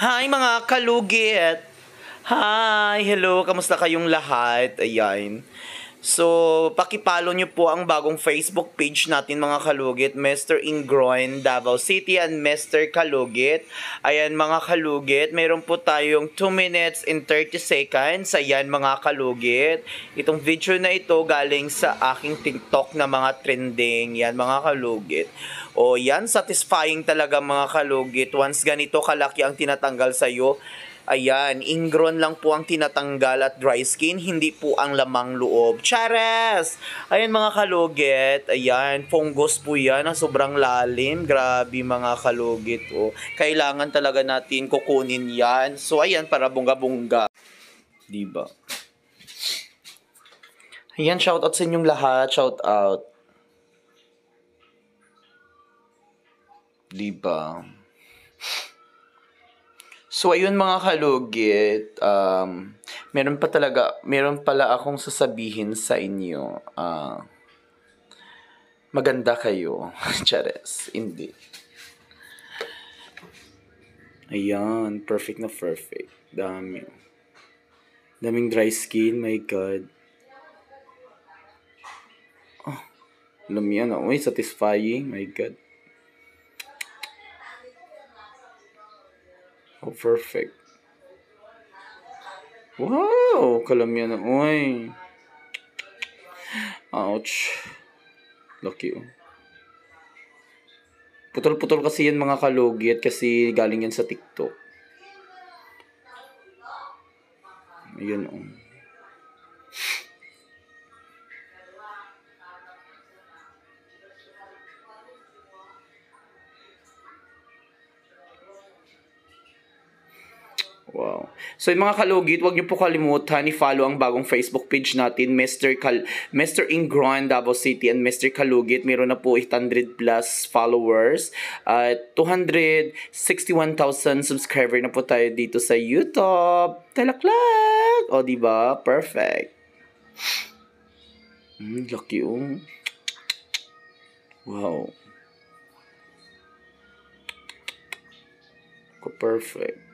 Hi mga kalugit! Hi! Hello! Kamusta kayong lahat? Ayan. So, pakipalo nyo po ang bagong Facebook page natin mga kalugit, Mr. Ingroin Davao City and Mr. Kalugit. Ayan mga kalugit, meron po tayong 2 minutes and 30 seconds. Ayan mga kalugit, itong video na ito galing sa aking TikTok na mga trending. Yan mga kalugit. O yan, satisfying talaga mga kalugit. Once ganito kalaki ang tinatanggal sa'yo, Ayan, ingron lang po ang tinatanggal at dry skin, hindi po ang lamang loob. Chares! Ayan mga kalugit, ayan, fungus po yan, ang sobrang lalim. Grabe mga kalugit, oh. Kailangan talaga natin kukunin yan. So, ayan, para bunga-bunga. Diba? Ayan, shoutout sa inyong lahat, shoutout. Diba? Diba? So ayun mga kalugit, um, meron pa talaga, meron pala akong sasabihin sa inyo. Uh, maganda kayo, Chares. Hindi. Ayan, perfect na perfect. Dami. Daming dry skin, my God. Oh, lumiyan ano na. Oh? Uy, satisfying, my God. Oh, perfect. Wow! Kalamyan na. Uy! Ouch. Lucky oh. Putol-putol kasi yan mga kalugi at kasi galing yan sa TikTok. Ayun oh. Wow. So yung mga kalugit, wag niyo po kalimutan i-follow ang bagong Facebook page natin, Mr. Kal Mr. Ingron Davao City and Mr. Kalugit. Meron na po 800 plus followers at uh, 261,000 subscriber na po tayo dito sa YouTube. Talaklak! O, di ba? Perfect. Mm, lucky oh. Wow. Ko perfect.